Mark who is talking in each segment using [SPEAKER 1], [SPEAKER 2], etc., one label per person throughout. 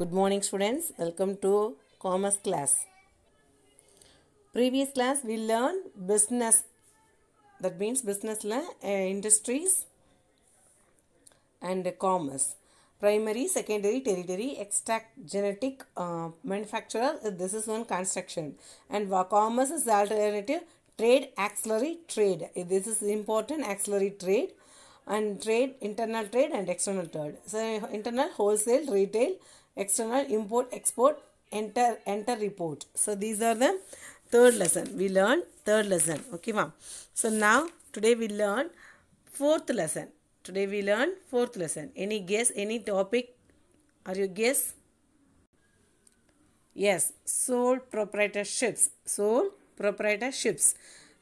[SPEAKER 1] Good morning students. Welcome to commerce class. Previous class we learned business. That means business eh, industries and commerce. Primary, secondary, tertiary, extract, genetic, uh, manufacturer. This is one construction. And commerce is alternative trade, auxiliary trade. This is important auxiliary trade and trade internal trade and external trade so internal wholesale retail external import export enter enter report so these are the third lesson we learned third lesson okay ma'am so now today we learn fourth lesson today we learn fourth lesson any guess any topic are you guess yes sole proprietorships sole proprietorships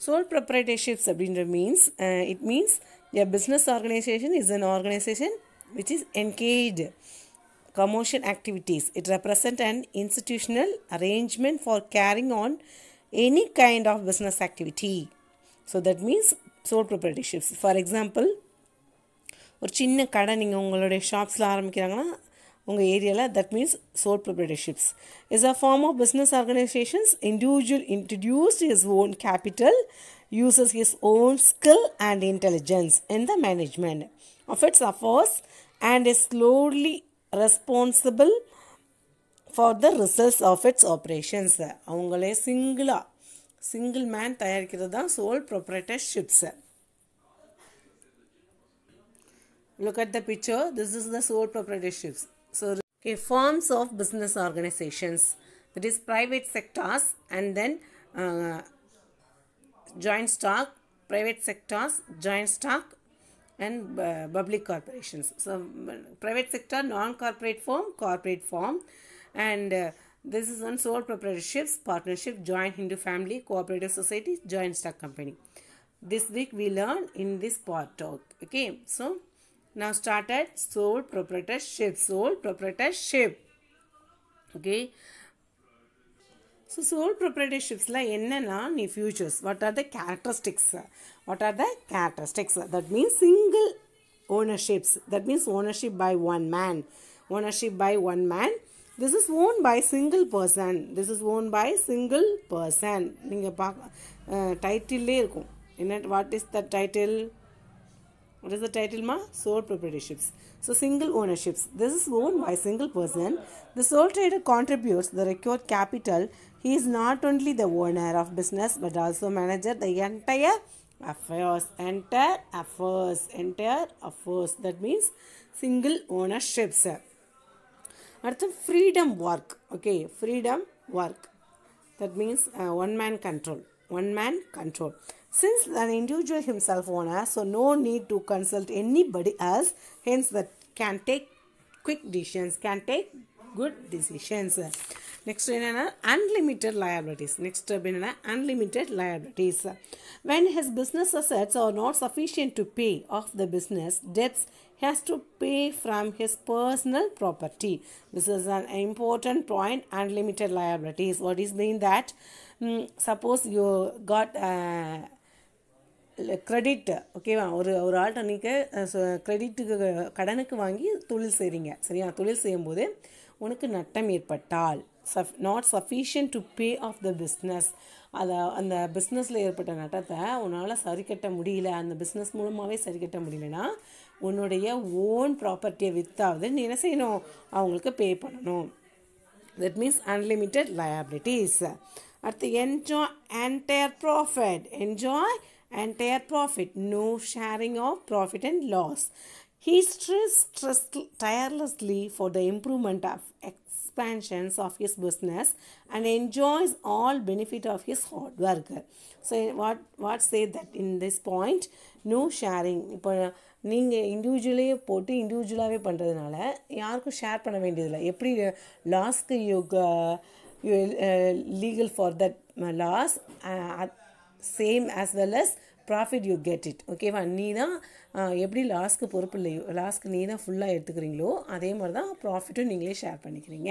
[SPEAKER 1] sole proprietorships means uh, it means a business organization is an organization which is engaged commercial activities. It represents an institutional arrangement for carrying on any kind of business activity. So that means sole proprietorships. For example, ஒரு சின்ன கடை நீங்கள் உங்களுடைய ஷாப்ஸில் ஆரம்பிக்கிறாங்கன்னா உங்கள் ஏரியாவில் that means sole proprietorships is a form of business organisations individual introduces is own capital uses his own skill and intelligence in the management of its affairs and is solely responsible for the results of its operations. அவங்களே சிங்கிளாக single man தயாரிக்கிறது தான் sole proprietorships look at the picture this is the sole proprietorships so okay, forms of business organizations that is private sectors and then uh, joint stock private sectors joint stock and uh, public corporations. So, private sector, non-corporate form, corporate form and uh, this is on sole proprietorships, partnership, joint Hindu family, cooperative society, joint stock company. This week we learn in this part talk. Okay, so now start at sole proprietorship, sole proprietorship. Okay, so sole ப்ரிப்பரேட்டர்ஷிப்ஸில் என்னென்னா நீ features what are the characteristics what are the characteristics that means single ownerships that means ownership by one man ownership by one man this is own by single person this is own by single person நீங்கள் பார்க்க டைட்டில்லே இருக்கும் என்ன what is the title what is the title ma sole proprietorships so single ownerships this is owned by single person the sole trader contributes the required capital he is not only the owner of business but also manager the entire affairs entire affairs entire affairs that means single ownerships அடுத்து freedom work okay freedom work that means uh, one man control one man control since an individual himself owner, so no need to consult anybody else, hence that can take quick decisions, can take good decisions. Next unlimited liabilities. Next next unlimited liabilities. When his business assets are not sufficient to pay off the business debts, has to pay from his personal property. This is an important point. Unlimited liabilities. What is mean that? Mm, suppose you got uh, credit ஓகேவா ஒரு ஒரு ஆள்கிட்ட நீங்கள் கிரெடிட்டுக்கு கடனுக்கு வாங்கி தொழில் செய்கிறீங்க சரியா தொழில் செய்யும்போது உனக்கு நட்டம் ஏற்பட்டால் suff not sufficient to pay off the business அதை அந்த பிஸ்னஸில் ஏற்பட்ட நட்டத்தை உன்னால் சரி கட்ட முடியல அந்த பிஸ்னஸ் மூலமாகவே சரி கட்ட முடியலன்னா உன்னுடைய ஓன் ப்ராப்பர்ட்டியை வித்தாவது நீ என்ன செய்யணும் அவங்களுக்கு பே பண்ணணும் தட் மீன்ஸ் அன்லிமிட்டெட் லயபிலிட்டிஸ் அடுத்து enjoy entire profit enjoy Entire profit. No sharing of profit and loss. He stressed, tirelessly for the improvement of expansions of his business and enjoys all benefit of his hard work. So what what say that in this point no sharing இப்போ நீங்கள் இண்டிவிஜுவலே போட்டு இண்டிவிஜுவலாகவே பண்ணுறதுனால யாருக்கும் share பண்ண வேண்டியதில்லை எப்படி லாஸ்க்கு you legal for that loss same as well as profit you get it ஓகேவா நீ தான் எப்படி லாஸ்க்கு பொறுப்பு இல்லையோ லாஸ்க்கு நீ தான் ஃபுல்லாக எடுத்துக்கிறீங்களோ அதே மாதிரி தான் ப்ராஃபிட்டும் நீங்களே ஷேர் பண்ணிக்கிறீங்க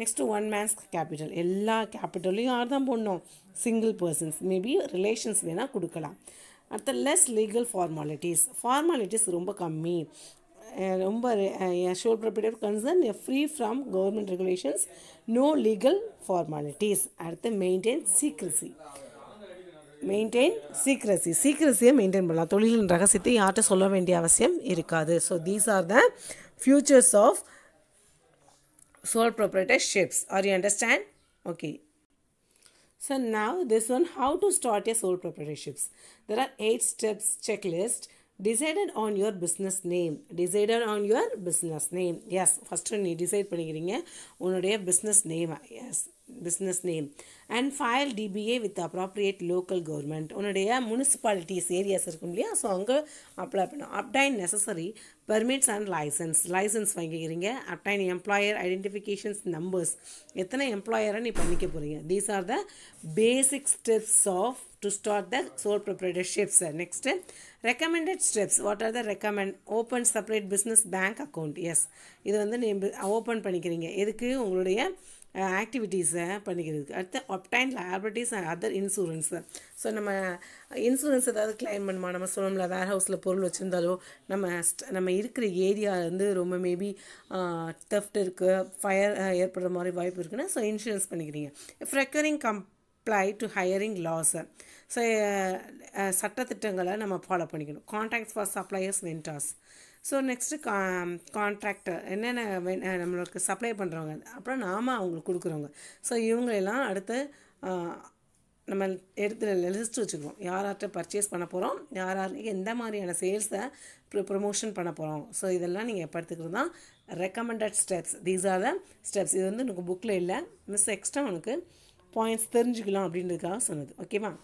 [SPEAKER 1] நெக்ஸ்ட்டு ஒன் மேன்ஸ் கேபிட்டல் எல்லா கேபிட்டலையும் யார் தான் போடணும் சிங்கிள் பர்சன்ஸ் மேபி ரிலேஷன்ஸ் வேணால் கொடுக்கலாம் அடுத்த லெஸ் லீகல் ஃபார்மாலிட்டிஸ் ஃபார்மாலிட்டிஸ் ரொம்ப கம்மி ரொம்ப sole property concern free from government regulations no legal formalities அடுத்து மெயின்டைன் சீக்ரஸி மெயின்டைன் சீக்ரஸி சீக்ரஸியை மெயின்டைன் பண்ணலாம் தொழிலின் ரகசியத்தை யார்கிட்ட சொல்ல வேண்டிய அவசியம் இருக்காது so these are the features of sole ships are you understand okay so now this one how to start a sole ships there are eight steps checklist decided on your business name decided on your business name yes first நீ decide பண்ணிக்கிறீங்க உன்னுடைய business நேமை as business name and file DBA with appropriate local government உன்னுடைய municipalities areas இருக்கும் இல்லையா so அங்கே apply பண்ணும் obtain necessary permits and license license வாங்கிக்கிறீங்க அப்டைன் எம்ப்ளாயர் ஐடென்டிஃபிகேஷன்ஸ் நம்பர்ஸ் எத்தனை எம்ப்ளாயரை நீ பண்ணிக்க போகிறீங்க these are the basic steps of to start the sole proprietorships next recommended steps what are the recommend open separate business bank account yes இது வந்து நீ open பண்ணிக்கிறீங்க எதுக்கு உங்களுடைய ஆக்டிவிட்டீஸை பண்ணிக்கிறதுக்கு அடுத்து obtain liabilities and other insurance so நம்ம இன்சூரன்ஸ் ஏதாவது கிளைம் பண்ணுமா நம்ம சொல்லணும்ல வேர் ஹவுஸில் பொருள் வச்சுருந்தாலோ நம்ம நம்ம இருக்கிற ஏரியா வந்து ரொம்ப மேபி தெஃப்ட் இருக்குது ஃபயர் ஏற்படுற மாதிரி வாய்ப்பு இருக்குன்னா ஸோ இன்சூரன்ஸ் பண்ணிக்கிறீங்க ஃப்ரெக்கரிங் comply to hiring laws so சட்டத்திட்டங்களை நம்ம ஃபாலோ பண்ணிக்கணும் contracts for suppliers vendors so next கா கான்ட்ராக்டர் என்னென்ன நம்மளுக்கு சப்ளை பண்ணுறவங்க அப்புறம் நாம் அவங்களுக்கு கொடுக்குறவங்க ஸோ இவங்களெல்லாம் அடுத்து நம்ம எடுத்து லிஸ்ட் வச்சுக்கிறோம் யார் யார்கிட்ட பர்ச்சேஸ் பண்ண போகிறோம் யார் யாருக்கு எந்த மாதிரியான சேல்ஸை ப்ரொ ப்ரொமோஷன் பண்ண போகிறோம் ஸோ இதெல்லாம் நீங்கள் எப்போ எடுத்துக்கிறது தான் recommended steps these are the steps இது வந்து உனக்கு புக்கில் இல்லை மிஸ் எக்ஸ்ட்ரா உனக்கு பாயிண்ட்ஸ் தெரிஞ்சுக்கலாம் அப்படின்றதுக்காக சொன்னது ஓகேவா